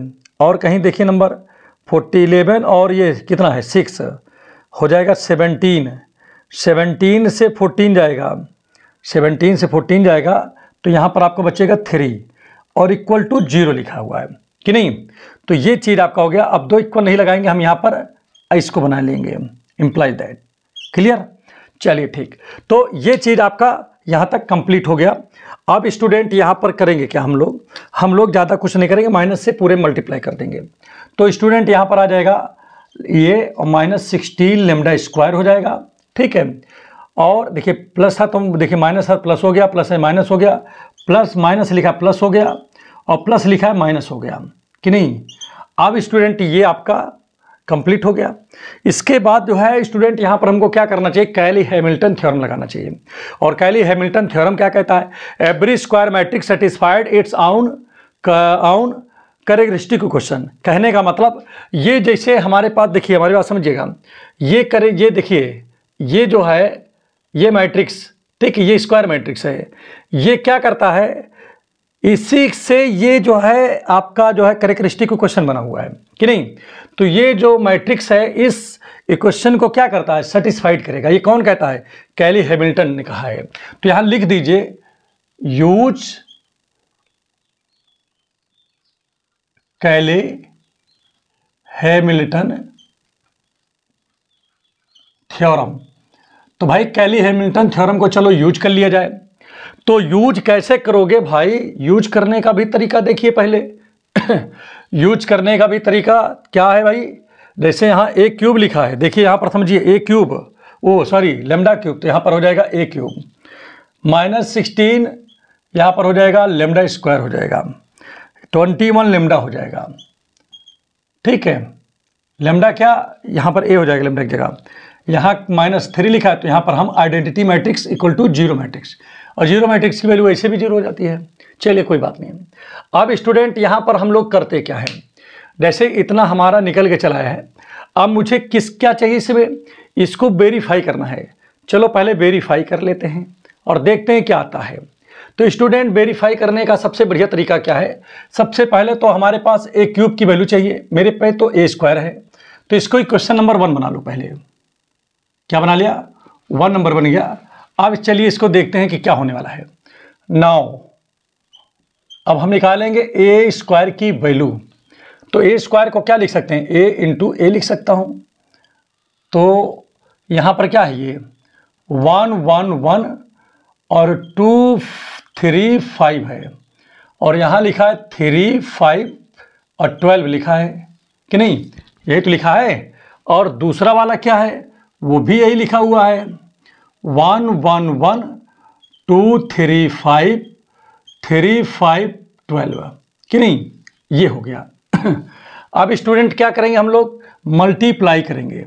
[SPEAKER 1] और कहीं देखिए नंबर फोर्टी इलेवन और ये कितना है सिक्स हो जाएगा सेवनटीन सेवनटीन से फोर्टीन जाएगा सेवनटीन से फोर्टीन जाएगा तो यहाँ पर आपको बचेगा थ्री और इक्वल टू जीरो लिखा हुआ है कि नहीं तो ये चीज़ आपका हो गया अब दो इक्वल नहीं लगाएंगे हम यहाँ पर इसको बना लेंगे इम्प्लाइज दैट क्लियर चलिए ठीक तो ये चीज़ आपका यहाँ तक कंप्लीट हो गया अब स्टूडेंट यहाँ पर करेंगे क्या हम लोग हम लोग ज़्यादा कुछ नहीं करेंगे माइनस से पूरे मल्टीप्लाई कर देंगे तो स्टूडेंट यहाँ पर आ जाएगा ये और माइनस सिक्सटीन लेमडा स्क्वायर हो जाएगा ठीक है और देखिए प्लस था तो देखिए माइनस था प्लस हो गया प्लस है माइनस हो गया प्लस माइनस लिखा प्लस हो गया और प्लस लिखा है माइनस हो गया कि नहीं अब स्टूडेंट ये आपका कंप्लीट हो गया इसके बाद जो है स्टूडेंट यहाँ पर हमको क्या करना चाहिए कैली हैमिल्टन थ्योरम लगाना चाहिए और कैली हैमिल्टन थ्योरम क्या कहता है every square matrix satisfied its own own करेगरिस्टिक question कहने का मतलब ये जैसे हमारे पास देखिए हमारे पास समझिएगा ये करे ये देखिए ये जो है ये मैट्रिक्स ठीक ये स्क्वायर मैट्रिक्स है ये क्या करता है इसी से ये जो है आपका जो है करेक्टरिस्टिक क्वेश्चन बना हुआ है कि नहीं तो ये जो मैट्रिक्स है इस इक्वेशन को क्या करता है सेटिस्फाइड करेगा ये कौन कहता है कैली हैमिल्टन ने कहा है तो यहां लिख दीजिए यूज कैली हैमिल्टन थ्योरम तो भाई कैली हैमिल्टन थ्योरम को चलो यूज कर लिया जाए तो यूज कैसे करोगे भाई यूज करने का भी तरीका देखिए पहले यूज करने का भी तरीका क्या है भाई जैसे यहाँ ए क्यूब लिखा है देखिए यहाँ पर समझिए A cube oh sorry lambda cube तो यहाँ पर हो जाएगा ए क्यूब माइनस सिक्सटीन यहाँ पर हो जाएगा लेमडा स्क्वायर हो जाएगा ट्वेंटी वन लेमडा हो जाएगा ठीक है लेमडा क्या यहाँ पर ए हो जाएगा लेमडा की जगह यहाँ माइनस थ्री लिखा है तो यहाँ पर हम identity matrix equal to zero matrix और जीरो मैट्रिक्स की वैल्यू ऐसे भी जीरो हो जाती है चलिए कोई बात नहीं अब स्टूडेंट यहाँ पर हम लोग करते क्या है जैसे इतना हमारा निकल के चलाया है अब मुझे किस क्या चाहिए इसमें इसको वेरीफाई करना है चलो पहले वेरीफाई कर लेते हैं और देखते हैं क्या आता है तो स्टूडेंट वेरीफाई करने का सबसे बढ़िया तरीका क्या है सबसे पहले तो हमारे पास ए क्यूब की वैल्यू चाहिए मेरे पे तो ए स्क्वायर है तो इसको ही क्वेश्चन नंबर वन बना लो पहले क्या बना लिया वन नंबर बन गया अब चलिए इसको देखते हैं कि क्या होने वाला है नाउ अब हम निकालेंगे ए स्क्वायर की वैल्यू तो ए स्क्वायर को क्या लिख सकते हैं ए इंटू ए लिख सकता हूँ तो यहाँ पर क्या है ये वन वन वन और टू थ्री फाइव है और यहाँ लिखा है थ्री फाइव और ट्वेल्व लिखा है कि नहीं यही तो लिखा है और दूसरा वाला क्या है वो भी यही लिखा हुआ है one one one two three five three five twelve कि नहीं ये हो गया (coughs) अब स्टूडेंट क्या करेंगे हम लोग मल्टीप्लाई करेंगे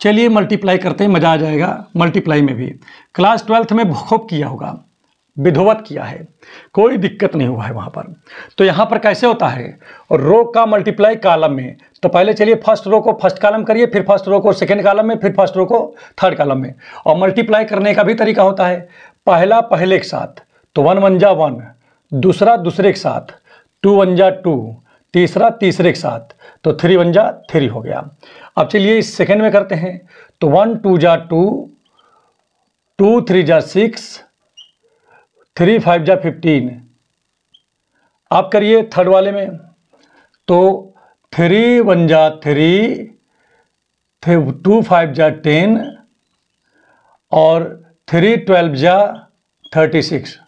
[SPEAKER 1] चलिए मल्टीप्लाई करते हैं मज़ा आ जाएगा मल्टीप्लाई में भी क्लास ट्वेल्थ में खूब किया होगा विधवत किया है कोई दिक्कत नहीं हुआ है वहाँ पर तो यहाँ पर कैसे होता है रो का मल्टीप्लाई कालम में तो पहले चलिए फर्स्ट रो को फर्स्ट कालम करिए फिर फर्स्ट रो को सेकेंड कालम में फिर फर्स्ट रो को थर्ड कालम में और मल्टीप्लाई करने का भी तरीका होता है पहला पहले के साथ तो वन वन जा वन दूसरा दूसरे के साथ टू वन जा टू तीसरा तीसरे के साथ तो थ्री वन जा थ्री हो गया अब चलिए इस सेकेंड में करते हैं तो वन टू जा टू टू थ्री जा सिक्स थ्री फाइव जा फिफ्टीन आप करिए थर्ड वाले में तो थ्री वन जा थ्री टू फाइव जा टेन और थ्री ट्वेल्व जा थर्टी सिक्स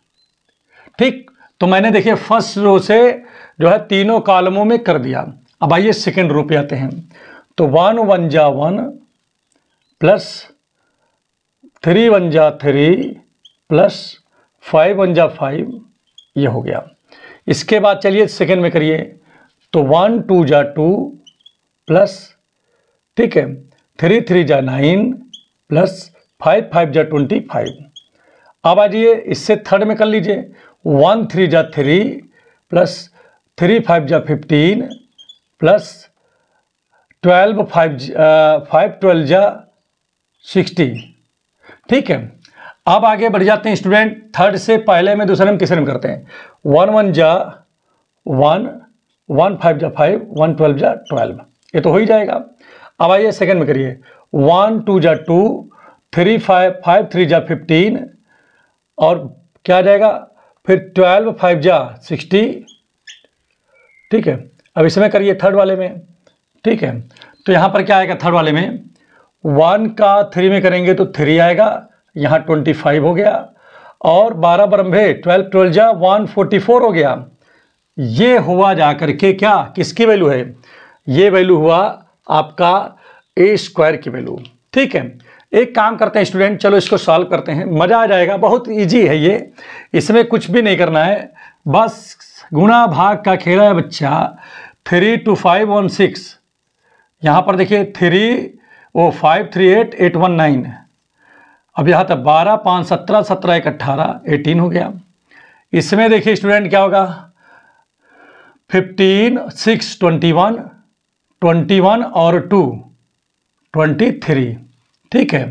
[SPEAKER 1] ठीक तो मैंने देखिए फर्स्ट रो से जो है तीनों कॉलमों में कर दिया अब आइए सेकेंड रो पे आते हैं तो वन वन जा वन प्लस थ्री वन जा थ्री प्लस फाइव वन जा फाइव ये हो गया इसके बाद चलिए सेकेंड में करिए तो वन टू जा टू प्लस ठीक है थ्री थ्री जा नाइन प्लस फाइव फाइव जा ट्वेंटी फाइव अब आ जाइए इससे थर्ड में कर लीजिए वन थ्री जा थ्री प्लस थ्री फाइव जा fifteen plus twelve five five twelve जा सिक्सटी ठीक है अब आगे बढ़ जाते हैं स्टूडेंट थर्ड से पहले में दूसरे में तीसरे में करते हैं वन वन जा वन वन फाइव जा फाइव वन ट्वेल्व जा ट्वेल्व ये तो हो ही जाएगा अब आइए सेकंड में करिए वन टू जा two three five five three जा फिफ्टीन और क्या आ जाएगा फिर ट्वेल्व फाइव जा सिक्सटी ठीक है अब इसमें करिए थर्ड वाले में ठीक है तो यहाँ पर क्या आएगा थर्ड वाले में वन का थ्री में करेंगे तो थ्री आएगा यहाँ ट्वेंटी फाइव हो गया और बारह बरम्भे ट्वेल्व ट्वेल्व जा वन फोर्टी फोर हो गया ये हुआ जा कर के क्या किसकी वैल्यू है ये वैल्यू हुआ आपका ए स्क्वायर की वैल्यू ठीक है एक काम करते हैं स्टूडेंट चलो इसको सॉल्व करते हैं मज़ा आ जाएगा बहुत इजी है ये इसमें कुछ भी नहीं करना है बस गुणा भाग का खेला है बच्चा three two five one six यहाँ पर देखिए थ्री वो five three eight eight one nine अब यहाँ तक बारह पाँच सत्रह सत्रह एक अट्ठारह एटीन हो गया इसमें देखिए स्टूडेंट क्या होगा fifteen six twenty one twenty one और टू ट्वेंटी थ्री ठीक है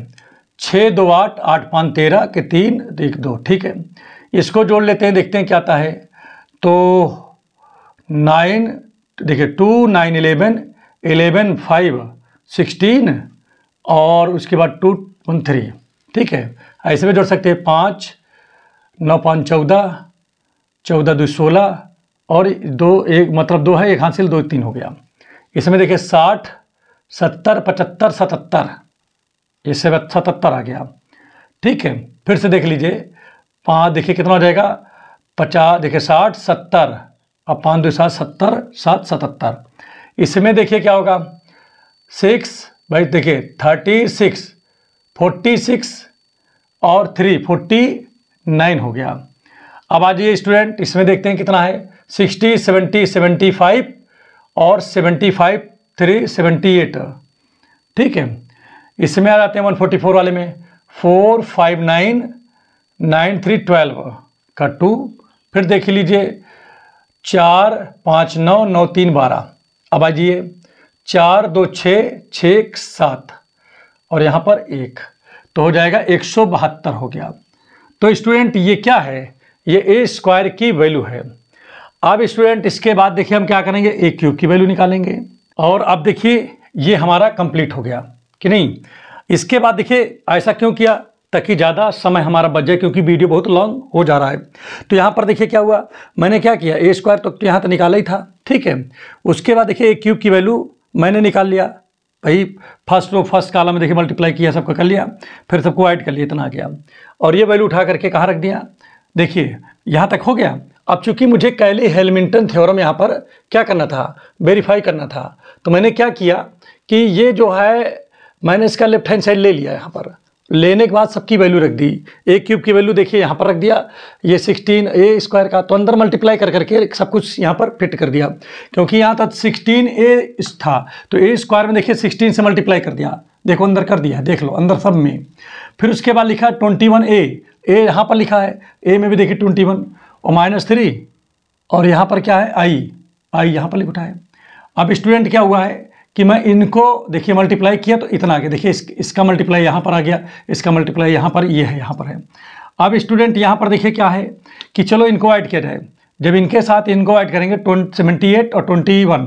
[SPEAKER 1] छः दो आठ आठ पाँच तेरह के तीन एक दो ठीक है इसको जोड़ लेते हैं देखते हैं क्या आता है तो नाइन देखिए two nine eleven eleven five sixteen और उसके बाद टू वन थ्री ठीक है ऐसे में जोड़ सकते हैं पाँच नौ पाँच चौदह चौदह दो सोलह और दो एक मतलब दो है एक हासिल दो तीन हो गया इसमें देखिए साठ सत्तर पचहत्तर सतहत्तर इससे सतहत्तर आ गया ठीक है फिर से देख लीजिए पाँच देखिए कितना हो जाएगा पचास देखिए साठ सत्तर और पाँच दो सात सत्तर सात सतहत्तर इसमें देखिए क्या होगा सिक्स भाई देखिए थर्टी सिक्स फोर्टी सिक्स और थ्री फोर्टी नाइन हो गया अब आ जाइए स्टूडेंट इसमें देखते हैं कितना है सिक्सटी सेवेंटी सेवेंटी फाइव और seventy five three seventy eight ठीक है इसमें आ जाते हैं वन फोर्टी फोर वाले में four five nine nine three twelve का टू फिर देख लीजिए चार पाँच नौ नौ तीन बारह अब आ जाइए चार दो छः छः सात और यहाँ पर एक तो हो जाएगा एक सौ बहत्तर हो गया तो स्टूडेंट ये क्या है ये ए स्क्वायर की वैल्यू है अब स्टूडेंट इसके बाद देखिए हम क्या करेंगे ए क्यूब की वैल्यू निकालेंगे और अब देखिए ये हमारा कंप्लीट हो गया कि नहीं इसके बाद देखिए ऐसा क्यों किया ताकि ज़्यादा समय हमारा बच जाए क्योंकि वीडियो बहुत लॉन्ग हो जा रहा है तो यहाँ पर देखिए क्या हुआ मैंने क्या किया ए स्क्वायर तो यहाँ तो निकाला ही था ठीक है उसके बाद देखिए ए क्यूब की वैल्यू मैंने निकाल लिया भाई फर्स्ट रो फर्स्ट काला में देखिए मल्टीप्लाई किया सबका कर लिया फिर सबको ऐड कर लिया इतना आ गया और ये वैल्यू उठा करके कहाँ रख दिया देखिए यहाँ तक हो गया अब चूंकि मुझे कैले हेलमिंटन थ्योरम यहाँ पर क्या करना था वेरीफाई करना था तो मैंने क्या किया कि ये जो है मैंने इसका लेफ्ट हैंड साइड ले लिया यहाँ पर लेने के बाद सबकी वैल्यू रख दी ए क्यूब की वैल्यू देखिए यहाँ पर रख दिया ये सिक्सटीन ए स्क्वायर का तो अंदर मल्टीप्लाई कर करके सब कुछ यहाँ पर फिट कर दिया क्योंकि यहाँ था सिक्सटीन ए था तो ए स्क्वायर में देखिए सिक्सटीन से मल्टीप्लाई कर दिया देखो अंदर कर दिया देख लो अंदर सब में फिर उसके बाद लिखा ट्वेंटी वन ए ए यहाँ पर लिखा है ए में भी देखिए ट्वेंटी वन और माइनस थ्री और यहाँ पर क्या है आई आई यहाँ पर लिखा है अब स्टूडेंट क्या हुआ है कि मैं इनको देखिए मल्टीप्लाई किया तो इतना आ गया देखिए इस, इसका मल्टीप्लाई यहाँ पर आ गया इसका मल्टीप्लाई यहाँ पर ये यह है यहाँ पर है अब स्टूडेंट यहाँ पर देखिए क्या है कि चलो इनको ऐड किया जाए जब इनके साथ इनको ऐड करेंगे सेवेंटी एट और ट्वेंटी वन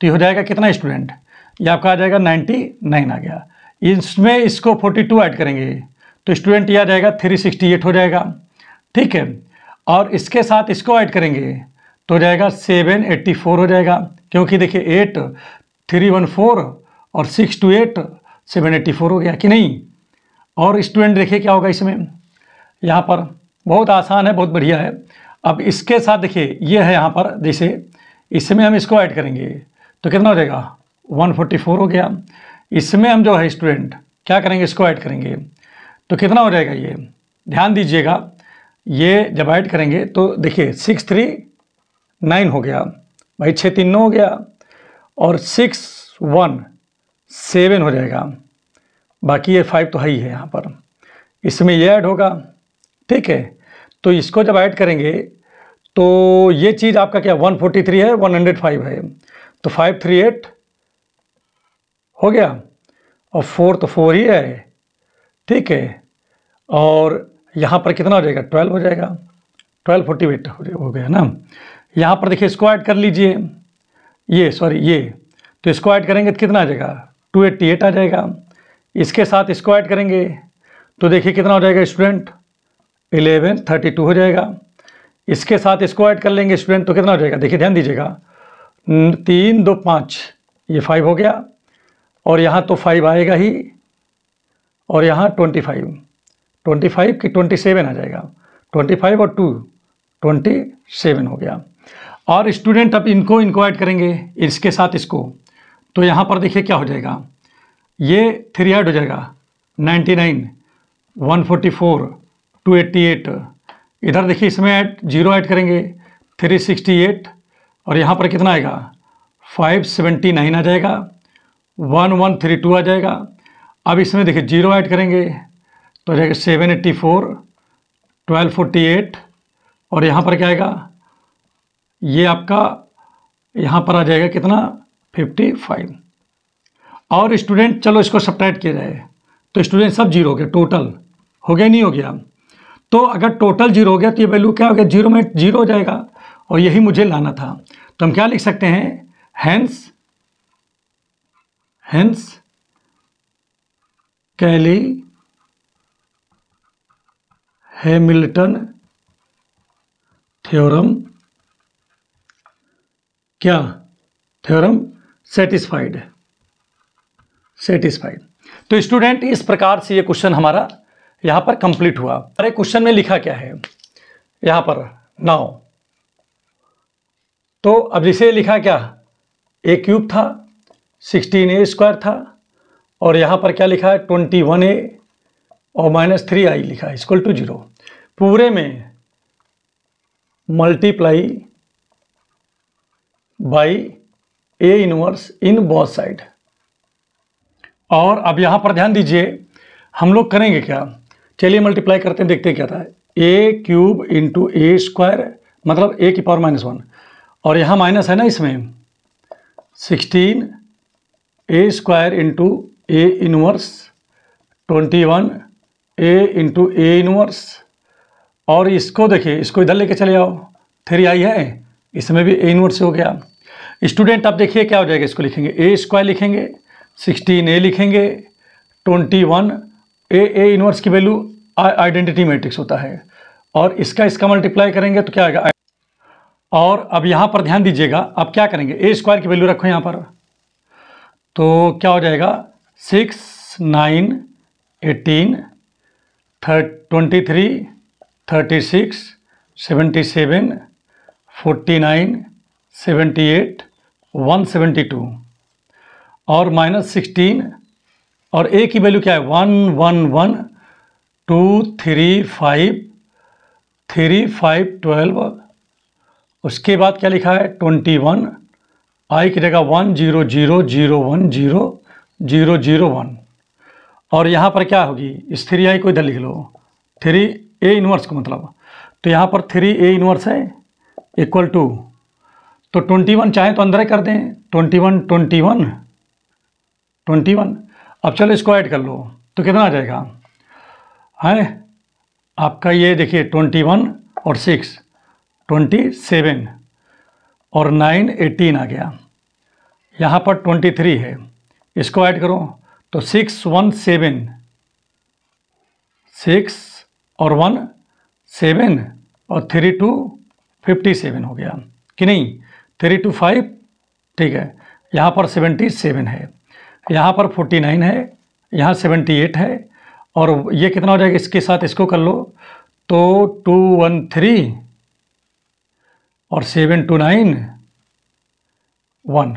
[SPEAKER 1] तो ये हो जाएगा कितना स्टूडेंट ये आपका आ जाएगा नाइन्टी नाइन आ गया इसमें इसको फोर्टी टू ऐड करेंगे तो स्टूडेंट ये आ जाएगा थ्री सिक्सटी एट हो जाएगा ठीक है और इसके साथ इसको ऐड करेंगे तो हो जाएगा सेवन एट्टी फोर हो जाएगा क्योंकि देखिए एट थ्री वन फोर और six two eight seven eighty four हो गया कि नहीं और स्टूडेंट देखिए क्या होगा इसमें यहाँ पर बहुत आसान है बहुत बढ़िया है अब इसके साथ देखिए ये है यहाँ पर जैसे इसमें हम इसको ऐड करेंगे तो कितना हो जाएगा वन फोर्टी फोर हो गया इसमें हम जो है स्टूडेंट क्या करेंगे इसको ऐड करेंगे तो कितना हो जाएगा ये ध्यान दीजिएगा ये जब ऐड करेंगे तो देखिए सिक्स थ्री नाइन हो गया भाई छः तीन नौ हो गया और सिक्स वन सेवन हो जाएगा बाकी ये फाइव तो है ही है यहाँ पर इसमें ये ऐड होगा ठीक है तो इसको जब ऐड करेंगे तो ये चीज़ आपका क्या 143 है 105 है तो 538 हो गया और फोर तो फोर ही है ठीक है और यहाँ पर कितना हो जाएगा ट्वेल्व हो जाएगा ट्वेल्व फोर्टी एट हो गया ना यहाँ पर देखिए इसको ऐड कर लीजिए ये सॉरी ये तो इसको ऐड करेंगे तो कितना आ जाएगा टू एट्टी एट आ जाएगा इसके साथ इसको ऐड करेंगे तो देखिए कितना हो जाएगा स्टूडेंट एलेवन थर्टी टू हो जाएगा इसके साथ इसको ऐड कर लेंगे स्टूडेंट तो कितना हो जाएगा देखिए ध्यान दीजिएगा तीन दो पाँच ये फाइव हो गया और यहाँ तो फाइव आएगा ही और यहाँ ट्वेंटी फाइव ट्वेंटी फाइव की ट्वेंटी सेवन आ जाएगा ट्वेंटी फाइव और टू ट्वेंटी सेवन हो गया और स्टूडेंट अब इनको इनको ऐड करेंगे इसके साथ इसको तो यहाँ पर देखिए क्या हो जाएगा ये थ्री ऐड हो जाएगा ninety nine one forty four two eighty eight इधर देखिए इसमें ऐड जीरो ऐड करेंगे थ्री सिक्सटी एट और यहाँ पर कितना आएगा फाइव सेवेंटी नाइन आ जाएगा वन वन थ्री टू आ जाएगा अब इसमें देखिए जीरो ऐड करेंगे तो जाएगा seven eighty four twelve forty eight और यहाँ पर क्या आएगा ये आपका यहाँ पर आ जाएगा कितना फिफ्टी फाइव और स्टूडेंट चलो इसको सब्ट्रैक्ट किया जाए तो स्टूडेंट सब जीरो हो गया टोटल हो गया नहीं हो गया तो अगर टोटल जीरो हो गया तो ये वैल्यू क्या हो गया जीरो में जीरो हो जाएगा और यही मुझे लाना था तो हम क्या लिख सकते हैं hence hence Cayley Hamilton theorem क्या थ्योरम सेटिस्फाइड है सेटिस्फाइड तो स्टूडेंट इस प्रकार से ये क्वेश्चन हमारा यहाँ पर कंप्लीट हुआ अरे क्वेश्चन में लिखा क्या है यहाँ पर नाउ तो अब जिसे लिखा क्या ए क्यूब था सिक्सटीन ए स्क्वायर था और यहाँ पर क्या लिखा है ट्वेंटी वन ए और माइनस थ्री आई लिखा है इक्वल टू जीरो पूरे में multiply by A inverse in both side और अब यहाँ पर ध्यान दीजिए हम लोग करेंगे क्या चलिए मल्टीप्लाई करते हैं देखते हैं क्या था A cube into A square मतलब ए की पावर माइनस वन और यहाँ माइनस है ना इसमें sixteen A square into A inverse twenty one A into A inverse और इसको देखिए इसको इधर लेके चले आओ थ्री आई है इसमें भी ए इनवर्स हो गया स्टूडेंट आप देखिए क्या हो जाएगा इसको लिखेंगे ए स्क्वायर लिखेंगे सिक्सटीन ए लिखेंगे twenty one A A inverse की वैल्यू आइडेंटिटी मैट्रिक्स होता है और इसका इसका मल्टीप्लाई करेंगे तो क्या आएगा और अब यहाँ पर ध्यान दीजिएगा अब क्या करेंगे ए स्क्वायर की वैल्यू रखो यहाँ पर तो क्या हो जाएगा six nine eighteen thirty twenty three thirty six seventy seven forty nine seventy eight 172 और माइनस सिक्सटीन और ए की वैल्यू क्या है one one one two three five three five twelve उसके बाद क्या लिखा है ट्वेंटी वन आई की जगह one zero zero zero one zero zero zero one और यहाँ पर क्या होगी इस थ्री आई को इधर लिख लो थ्री ए इनवर्स को मतलब तो यहाँ पर थ्री ए इनवर्स है इक्वल टू तो ट्वेंटी वन चाहें तो अंदर ही कर दें twenty one twenty one twenty one अब चलो इसको ऐड कर लो तो कितना आ जाएगा है आपका ये देखिए ट्वेंटी वन और सिक्स ट्वेंटी सेवन और नाइन एटीन आ गया यहाँ पर ट्वेंटी थ्री है इसको ऐड करो तो सिक्स वन सेवन सिक्स और वन सेवन और थ्री टू फिफ्टी सेवन हो गया कि नहीं थ्री टू फाइव ठीक है यहाँ पर सेवेंटी सेवन है यहाँ पर फोर्टी नाइन है यहाँ सेवेंटी एट है और ये कितना हो जाएगा इसके साथ इसको कर लो तो टू वन थ्री और सेवन टू नाइन वन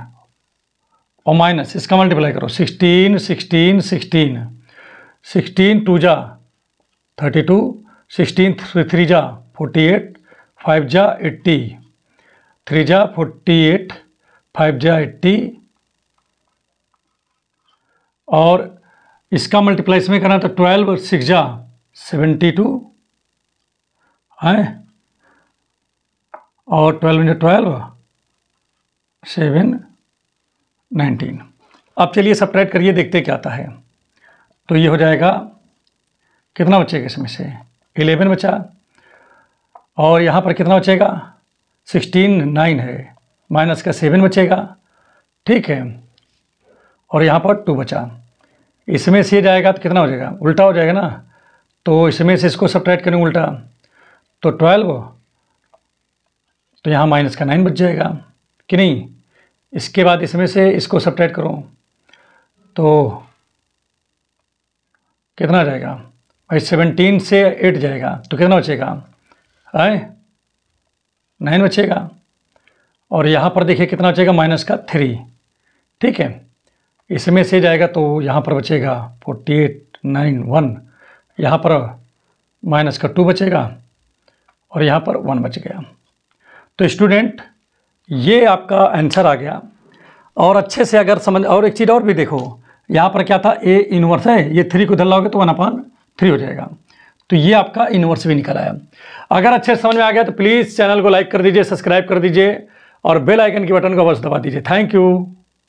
[SPEAKER 1] और माइनस इसका मल्टीप्लाई करो sixteen sixteen sixteen sixteen two जा thirty two sixteen three three जा फोर्टी एट फाइव जा एट्टी थ्री जा फोर्टी एट फाइव जा एट्टी और इसका मल्टीप्लाई इसमें करना था तो ट्वेल्व और सिक्स जा सेवेंटी टू है और twelve into twelve seven nineteen अब चलिए सब करिए देखते क्या आता है तो ये हो जाएगा कितना बचेगा इसमें से इलेवन बचा और यहाँ पर कितना बचेगा सिक्सटीन नाइन है माइनस का सेवन बचेगा ठीक है और यहाँ पर टू बचा इसमें से जाएगा तो कितना हो जाएगा उल्टा हो जाएगा ना तो इसमें से इसको सब्ट्रैक्ट करेंगे उल्टा तो ट्वेल्व तो यहाँ माइनस का नाइन बच जाएगा कि नहीं इसके बाद इसमें से इसको सब्ट्रैक्ट करो तो कितना जाएगा भाई सेवनटीन से एट जाएगा तो कितना बचेगा आए नाइन बचेगा और यहाँ पर देखिए कितना बचेगा माइनस का थ्री ठीक है इसमें से जाएगा तो यहाँ पर बचेगा फोर्टी एट नाइन वन यहाँ पर माइनस का टू बचेगा और यहाँ पर वन बच गया तो स्टूडेंट ये आपका आंसर आ गया और अच्छे से अगर समझ और एक चीज़ और भी देखो यहाँ पर क्या था ए इनवर्स है ये थ्री को उधर लाओगे तो वन अपान थ्री हो जाएगा तो ये आपका इनवर्स भी निकल आया अगर अच्छे समझ में आ गया तो प्लीज़ चैनल को लाइक कर दीजिए सब्सक्राइब कर दीजिए और बेल आइकन के बटन को अवश्य दबा दीजिए थैंक यू